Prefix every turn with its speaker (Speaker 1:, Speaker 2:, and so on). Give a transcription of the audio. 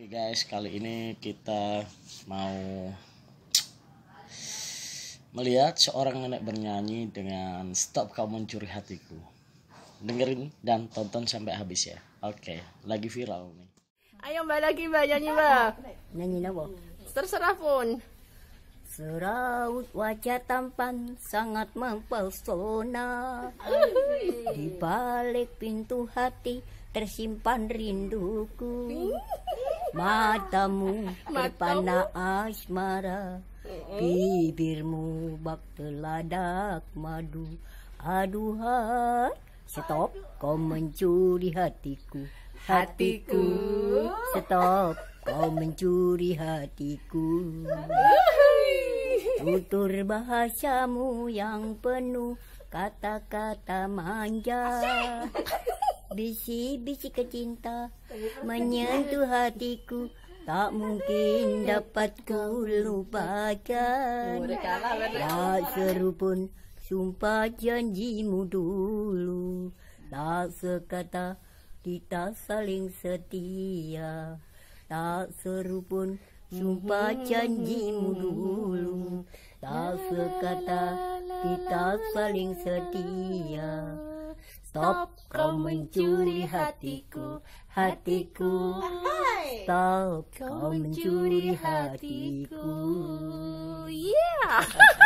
Speaker 1: Oke okay guys, kali ini kita mau melihat seorang nenek bernyanyi dengan Stop Kau Mencuri Hatiku. Dengerin dan tonton sampai habis ya. Oke, okay, lagi viral nih.
Speaker 2: Ayo mbak lagi mbak nyanyi mbak. Nyanyi apa? Terserah pun. Seraut wajah tampan sangat mempesona Di balik pintu hati tersimpan rinduku matamu terpana asmara bibirmu bak teladak madu aduhai stop kau mencuri hatiku hatiku stop kau mencuri hatiku tutur bahasamu yang penuh kata-kata manja Asyik bisik-bisik kecinta
Speaker 1: menyentuh
Speaker 2: hatiku tak mungkin dapat kau lupakan tak serupun sumpah janjimu dulu tak sekata kita saling setia tak serupun sumpah janjimu dulu tak sekata kita saling setia Stop kau mencuri hatiku, hatiku.
Speaker 1: Stop kau mencuri hatiku. Yeah.